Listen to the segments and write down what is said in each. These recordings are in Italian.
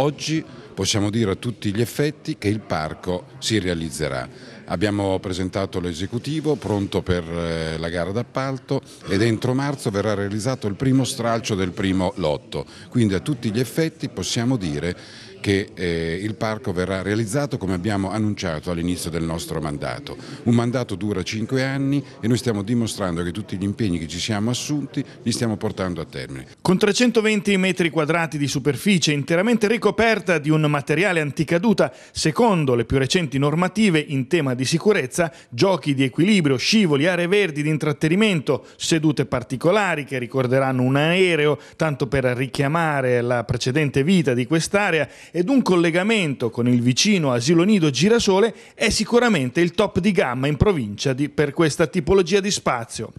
Oggi possiamo dire a tutti gli effetti che il parco si realizzerà. Abbiamo presentato l'esecutivo pronto per eh, la gara d'appalto ed entro marzo verrà realizzato il primo stralcio del primo lotto. Quindi a tutti gli effetti possiamo dire che eh, il parco verrà realizzato come abbiamo annunciato all'inizio del nostro mandato. Un mandato dura cinque anni e noi stiamo dimostrando che tutti gli impegni che ci siamo assunti li stiamo portando a termine. Con 320 metri quadrati di superficie interamente ricoperta di un materiale anticaduta, secondo le più recenti normative in tema di sicurezza, giochi di equilibrio, scivoli, aree verdi di intrattenimento, sedute particolari che ricorderanno un aereo, tanto per richiamare la precedente vita di quest'area ed un collegamento con il vicino asilo nido Girasole è sicuramente il top di gamma in provincia di, per questa tipologia di spazio.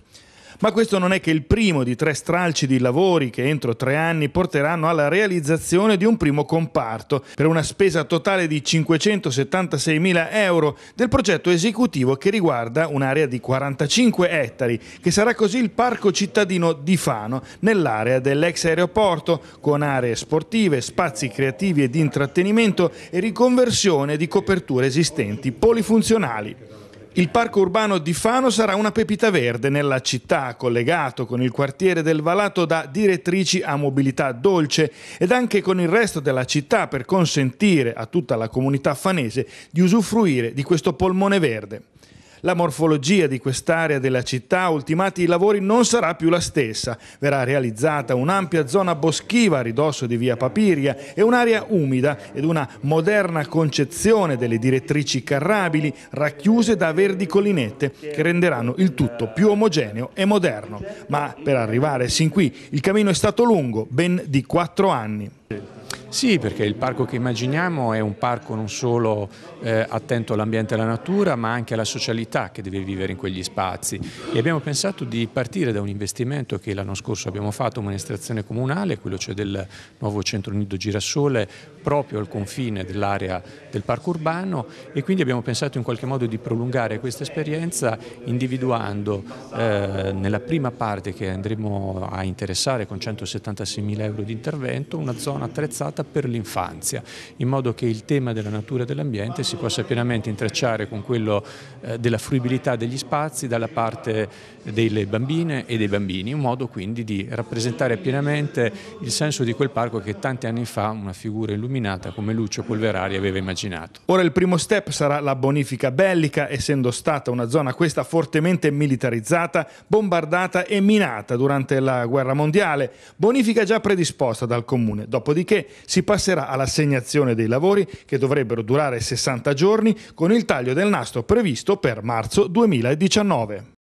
Ma questo non è che il primo di tre stralci di lavori che entro tre anni porteranno alla realizzazione di un primo comparto per una spesa totale di 576 mila euro del progetto esecutivo che riguarda un'area di 45 ettari, che sarà così il parco cittadino di Fano, nell'area dell'ex aeroporto, con aree sportive, spazi creativi e di intrattenimento e riconversione di coperture esistenti polifunzionali. Il parco urbano di Fano sarà una pepita verde nella città, collegato con il quartiere del Valato da direttrici a mobilità dolce ed anche con il resto della città per consentire a tutta la comunità fanese di usufruire di questo polmone verde. La morfologia di quest'area della città, ultimati i lavori, non sarà più la stessa. Verrà realizzata un'ampia zona boschiva a ridosso di via Papiria e un'area umida ed una moderna concezione delle direttrici carrabili racchiuse da verdi collinette che renderanno il tutto più omogeneo e moderno. Ma per arrivare sin qui il cammino è stato lungo, ben di quattro anni. Sì, perché il parco che immaginiamo è un parco non solo eh, attento all'ambiente e alla natura, ma anche alla socialità che deve vivere in quegli spazi. E abbiamo pensato di partire da un investimento che l'anno scorso abbiamo fatto, un'estrazione comunale, quello cioè del nuovo centro nido Girasole, proprio al confine dell'area del parco urbano e quindi abbiamo pensato in qualche modo di prolungare questa esperienza individuando eh, nella prima parte che andremo a interessare con 176 mila euro di intervento una zona attrezzata pensata per l'infanzia, in modo che il tema della natura e dell'ambiente si possa pienamente intrecciare con quello eh, della fruibilità degli spazi dalla parte delle bambine e dei bambini, un modo quindi di rappresentare pienamente il senso di quel parco che tanti anni fa una figura illuminata come Lucio Polverari aveva immaginato. Ora il primo step sarà la bonifica bellica, essendo stata una zona questa fortemente militarizzata, bombardata e minata durante la guerra mondiale, bonifica già predisposta dal comune, dopodiché si passerà all'assegnazione dei lavori che dovrebbero durare 60 giorni con il taglio del nastro previsto per marzo 2019.